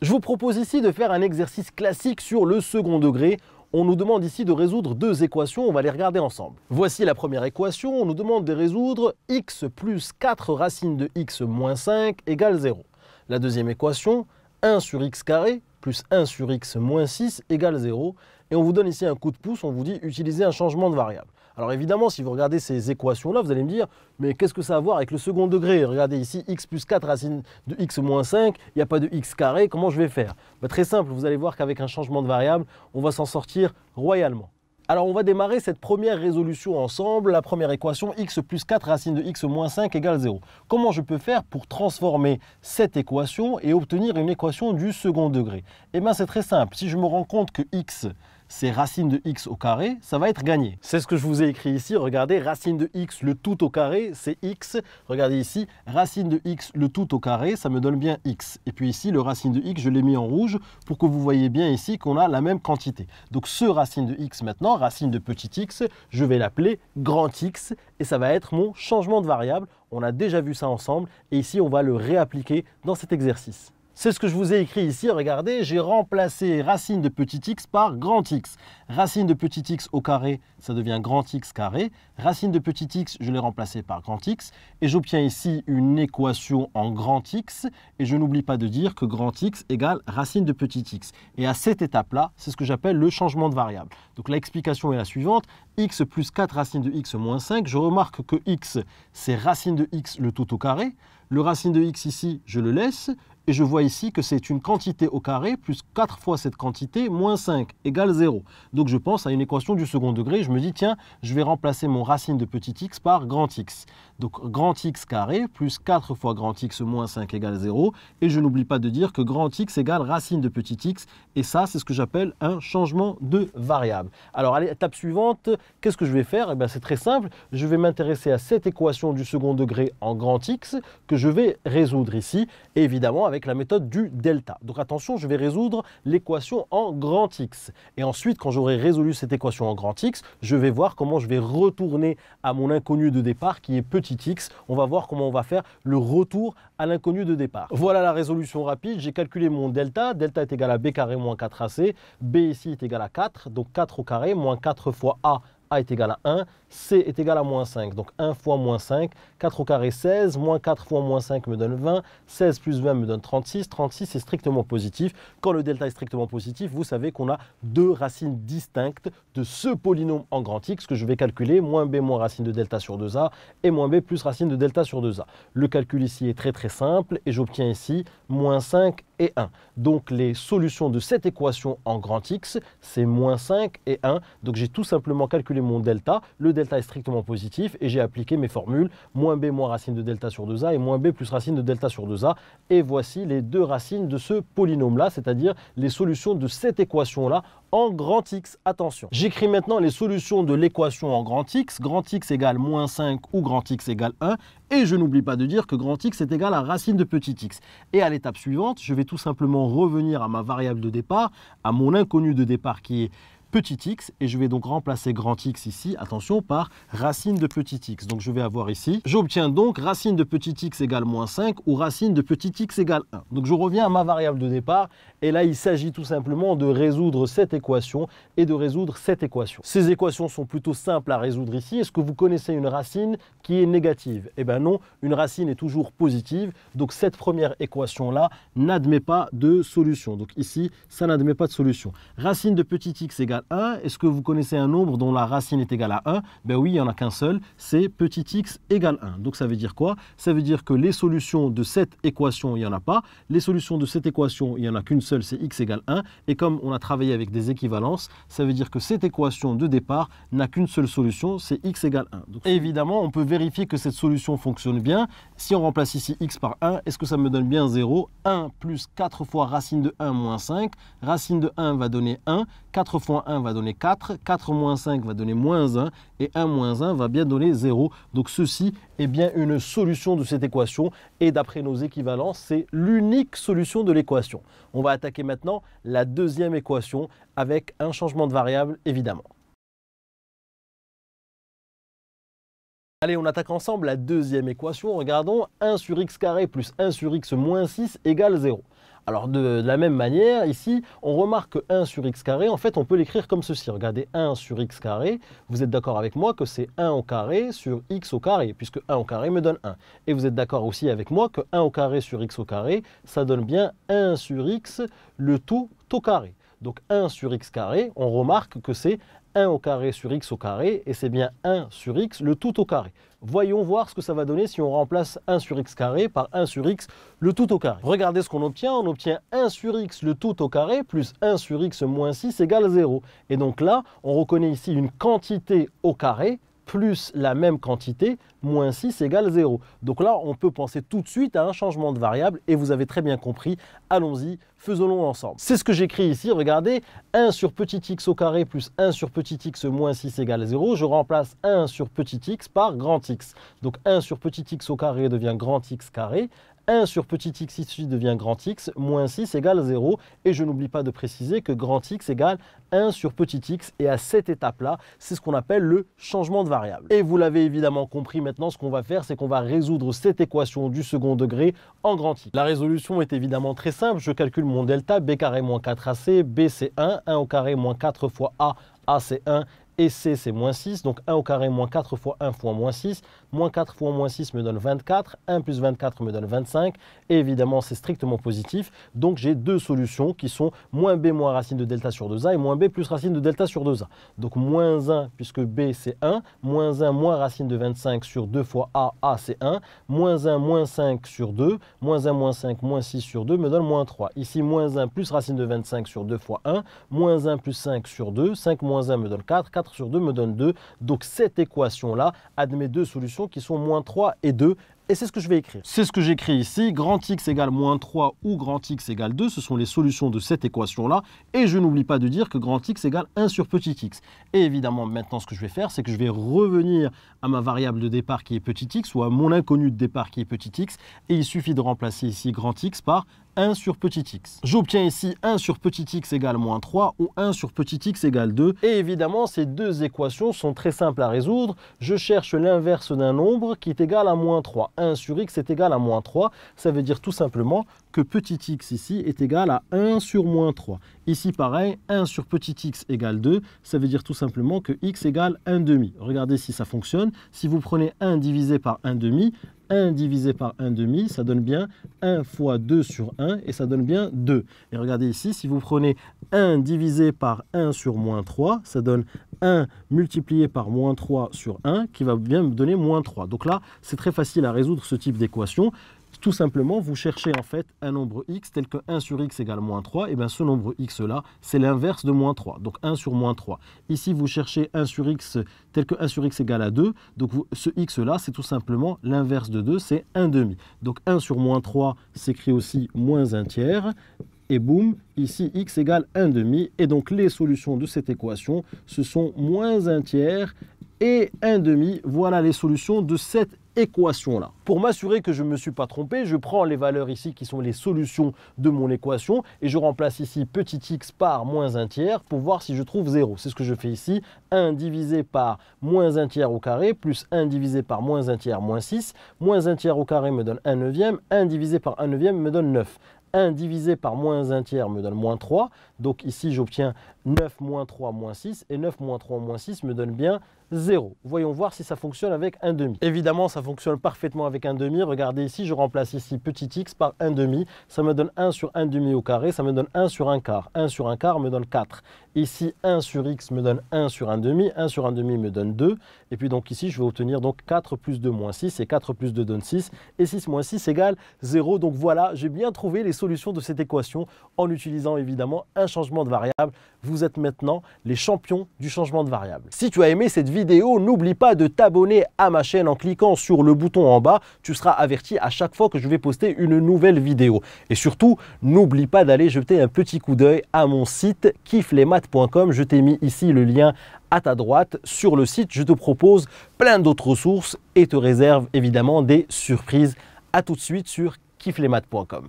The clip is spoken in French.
Je vous propose ici de faire un exercice classique sur le second degré. On nous demande ici de résoudre deux équations, on va les regarder ensemble. Voici la première équation, on nous demande de résoudre x plus 4 racine de x moins 5 égale 0. La deuxième équation, 1 sur x carré plus 1 sur x moins 6 égale 0. Et on vous donne ici un coup de pouce, on vous dit utiliser un changement de variable. Alors évidemment, si vous regardez ces équations-là, vous allez me dire, mais qu'est-ce que ça a à voir avec le second degré Regardez ici, x plus 4 racine de x moins 5, il n'y a pas de x carré, comment je vais faire bah, Très simple, vous allez voir qu'avec un changement de variable, on va s'en sortir royalement. Alors on va démarrer cette première résolution ensemble, la première équation x plus 4 racine de x moins 5 égale 0. Comment je peux faire pour transformer cette équation et obtenir une équation du second degré Eh bien c'est très simple, si je me rends compte que x c'est racine de x au carré, ça va être gagné. C'est ce que je vous ai écrit ici, regardez, racine de x, le tout au carré, c'est x. Regardez ici, racine de x, le tout au carré, ça me donne bien x. Et puis ici, le racine de x, je l'ai mis en rouge pour que vous voyez bien ici qu'on a la même quantité. Donc ce racine de x maintenant, racine de petit x, je vais l'appeler grand x, et ça va être mon changement de variable. On a déjà vu ça ensemble, et ici, on va le réappliquer dans cet exercice. C'est ce que je vous ai écrit ici, regardez, j'ai remplacé racine de petit x par grand x. Racine de petit x au carré, ça devient grand x carré. Racine de petit x, je l'ai remplacé par grand x. Et j'obtiens ici une équation en grand x. Et je n'oublie pas de dire que grand x égale racine de petit x. Et à cette étape-là, c'est ce que j'appelle le changement de variable. Donc l'explication est la suivante x plus 4 racine de x moins 5, je remarque que x, c'est racine de x le tout au carré. Le racine de x ici, je le laisse. Et je vois ici que c'est une quantité au carré plus 4 fois cette quantité moins 5 égale 0. Donc je pense à une équation du second degré. Je me dis, tiens, je vais remplacer mon racine de petit x par grand x. Donc grand x carré plus 4 fois grand x moins 5 égale 0. Et je n'oublie pas de dire que grand x égale racine de petit x. Et ça, c'est ce que j'appelle un changement de variable. Alors à l'étape suivante, qu'est-ce que je vais faire eh C'est très simple. Je vais m'intéresser à cette équation du second degré en grand x que je vais résoudre ici. évidemment, avec avec la méthode du delta. Donc attention, je vais résoudre l'équation en grand X. Et ensuite, quand j'aurai résolu cette équation en grand X, je vais voir comment je vais retourner à mon inconnu de départ qui est petit x. On va voir comment on va faire le retour à l'inconnu de départ. Voilà la résolution rapide. J'ai calculé mon delta. Delta est égal à b carré moins 4ac. b ici est égal à 4. Donc 4 au carré moins 4 fois a a est égal à 1, c est égal à moins 5. Donc 1 fois moins 5, 4 au carré 16, moins 4 fois moins 5 me donne 20, 16 plus 20 me donne 36, 36 est strictement positif. Quand le delta est strictement positif, vous savez qu'on a deux racines distinctes de ce polynôme en grand X que je vais calculer, moins b moins racine de delta sur 2a et moins b plus racine de delta sur 2a. Le calcul ici est très très simple et j'obtiens ici moins 5 1. Donc les solutions de cette équation en grand X, c'est moins 5 et 1. Donc j'ai tout simplement calculé mon delta. Le delta est strictement positif et j'ai appliqué mes formules moins b moins racine de delta sur 2a et moins b plus racine de delta sur 2a. Et voici les deux racines de ce polynôme-là, c'est-à-dire les solutions de cette équation-là en grand X. Attention. J'écris maintenant les solutions de l'équation en grand X. Grand X égale moins 5 ou grand X égale 1. Et je n'oublie pas de dire que grand X est égal à racine de petit x. Et à l'étape suivante, je vais tout simplement revenir à ma variable de départ, à mon inconnu de départ qui est petit x et je vais donc remplacer grand x ici, attention, par racine de petit x. Donc je vais avoir ici, j'obtiens donc racine de petit x égale moins 5 ou racine de petit x égale 1. Donc je reviens à ma variable de départ et là il s'agit tout simplement de résoudre cette équation et de résoudre cette équation. Ces équations sont plutôt simples à résoudre ici. Est-ce que vous connaissez une racine qui est négative Eh bien non, une racine est toujours positive. Donc cette première équation-là n'admet pas de solution. Donc ici, ça n'admet pas de solution. Racine de petit x égale 1. Est-ce que vous connaissez un nombre dont la racine est égale à 1 Ben oui, il n'y en a qu'un seul, c'est petit x égale 1. Donc ça veut dire quoi Ça veut dire que les solutions de cette équation, il n'y en a pas. Les solutions de cette équation, il n'y en a qu'une seule, c'est x égale 1. Et comme on a travaillé avec des équivalences, ça veut dire que cette équation de départ n'a qu'une seule solution, c'est x égale 1. Donc, évidemment, on peut vérifier que cette solution fonctionne bien. Si on remplace ici x par 1, est-ce que ça me donne bien 0 1 plus 4 fois racine de 1 moins 5. Racine de 1 va donner 1. 4 fois 1 1 va donner 4, 4 moins 5 va donner moins 1, et 1 moins 1 va bien donner 0. Donc ceci est bien une solution de cette équation, et d'après nos équivalences, c'est l'unique solution de l'équation. On va attaquer maintenant la deuxième équation, avec un changement de variable évidemment. Allez, on attaque ensemble la deuxième équation. Regardons 1 sur x carré plus 1 sur x moins 6 égale 0. Alors de, la même manière, ici, on remarque que 1 sur x carré, en fait, on peut l'écrire comme ceci. Regardez, 1 sur x carré, vous êtes d'accord avec moi que c'est 1 au carré sur x au carré, puisque 1 au carré me donne 1. Et vous êtes d'accord aussi avec moi que 1 au carré sur x au carré, ça donne bien 1 sur x, le tout au carré. Donc 1 sur x carré, on remarque que c'est 1 au carré sur x au carré, et c'est bien 1 sur x, le tout au carré. Voyons voir ce que ça va donner si on remplace 1 sur x carré par 1 sur x, le tout au carré. Regardez ce qu'on obtient, on obtient 1 sur x, le tout au carré, plus 1 sur x moins 6 égale 0. Et donc là, on reconnaît ici une quantité au carré plus la même quantité, moins 6 égale 0. Donc là, on peut penser tout de suite à un changement de variable et vous avez très bien compris. Allons-y, faisons-le ensemble. C'est ce que j'écris ici, regardez, 1 sur petit x au carré plus 1 sur petit x moins 6 égale 0. Je remplace 1 sur petit x par grand x. Donc 1 sur petit x au carré devient grand x carré, 1 sur petit x ici devient grand X, moins 6 égale 0. Et je n'oublie pas de préciser que grand X égale 1 sur petit x. Et à cette étape-là, c'est ce qu'on appelle le changement de variable. Et vous l'avez évidemment compris maintenant, ce qu'on va faire, c'est qu'on va résoudre cette équation du second degré en grand X. La résolution est évidemment très simple. Je calcule mon delta, b carré moins 4ac, b c'est 1, 1 au carré moins 4 fois a, a c'est 1 et C c'est moins 6, donc 1 au carré moins 4 fois 1 fois moins 6, Moins 4 fois moins 6 me donne 24. 1 plus 24 me donne 25. Et évidemment, c'est strictement positif. Donc j'ai deux solutions qui sont moins b moins racine de delta sur 2a et moins b plus racine de delta sur 2a. Donc moins 1 puisque b c'est 1, moins 1 moins racine de 25 sur 2 fois a, a c'est 1, moins 1 moins 5 sur 2, moins 1 moins 5 moins 6 sur 2 me donne moins 3. Ici moins 1 plus racine de 25 sur 2 fois 1, moins 1 plus 5 sur 2, 5 moins 1 me donne 4, 4 sur 2 me donne 2. Donc cette équation-là admet deux solutions qui sont moins 3 et 2 et c'est ce que je vais écrire. C'est ce que j'écris ici, grand x égale moins 3 ou grand x égale 2, ce sont les solutions de cette équation-là, et je n'oublie pas de dire que grand x égale 1 sur petit x. Et évidemment, maintenant, ce que je vais faire, c'est que je vais revenir à ma variable de départ qui est petit x, ou à mon inconnu de départ qui est petit x, et il suffit de remplacer ici grand x par 1 sur petit x. J'obtiens ici 1 sur petit x égale moins 3 ou 1 sur petit x égale 2. Et évidemment, ces deux équations sont très simples à résoudre. Je cherche l'inverse d'un nombre qui est égal à moins 3. 1 sur x est égal à moins 3. Ça veut dire tout simplement que petit x ici est égal à 1 sur moins 3. Ici, pareil, 1 sur petit x égale 2. Ça veut dire tout simplement que x égale 1 demi. Regardez si ça fonctionne. Si vous prenez 1 divisé par 1 demi, 1 divisé par 1 demi, ça donne bien 1 fois 2 sur 1 et ça donne bien 2. Et regardez ici, si vous prenez 1 divisé par 1 sur moins 3, ça donne 1 multiplié par moins 3 sur 1 qui va bien me donner moins 3. Donc là, c'est très facile à résoudre ce type d'équation. Tout simplement, vous cherchez en fait un nombre x tel que 1 sur x égale moins 3, et bien ce nombre x là, c'est l'inverse de moins 3, donc 1 sur moins 3. Ici, vous cherchez 1 sur x tel que 1 sur x égale à 2, donc ce x là, c'est tout simplement l'inverse de 2, c'est 1 demi. Donc 1 sur moins 3 s'écrit aussi moins 1 tiers, et boum, ici x égale 1 demi, et donc les solutions de cette équation, ce sont moins 1 tiers et 1 demi. Voilà les solutions de cette équation équation-là. Pour m'assurer que je ne me suis pas trompé, je prends les valeurs ici qui sont les solutions de mon équation et je remplace ici petit x par moins 1 tiers pour voir si je trouve 0. C'est ce que je fais ici. 1 divisé par moins 1 tiers au carré plus 1 divisé par moins 1 tiers moins 6. Moins 1 tiers au carré me donne 1 neuvième. 1 divisé par 1 neuvième me donne 9. 1 divisé par moins 1 tiers me donne moins 3. Donc ici, j'obtiens 9 moins 3 moins 6. Et 9 moins 3 moins 6 me donne bien 0. Voyons voir si ça fonctionne avec 1,5. Évidemment, ça fonctionne parfaitement avec 1,5. Regardez ici, je remplace ici petit x par 1,5. Ça me donne 1 sur 1,5 au carré, ça me donne 1 sur 1 quart. 1 sur 1 quart me donne 4. Ici, 1 sur x me donne 1 sur 1,5. 1 sur 1,5 me donne 2. Et puis donc ici, je vais obtenir donc 4 plus 2 moins 6. Et 4 plus 2 donne 6. Et 6 moins 6 égale 0. Donc voilà, j'ai bien trouvé les solutions de cette équation en utilisant évidemment un changement de variable vous êtes maintenant les champions du changement de variable. Si tu as aimé cette vidéo, n'oublie pas de t'abonner à ma chaîne en cliquant sur le bouton en bas. Tu seras averti à chaque fois que je vais poster une nouvelle vidéo. Et surtout, n'oublie pas d'aller jeter un petit coup d'œil à mon site kifflesmaths.com. Je t'ai mis ici le lien à ta droite sur le site. Je te propose plein d'autres ressources et te réserve évidemment des surprises. À tout de suite sur kifflesmaths.com.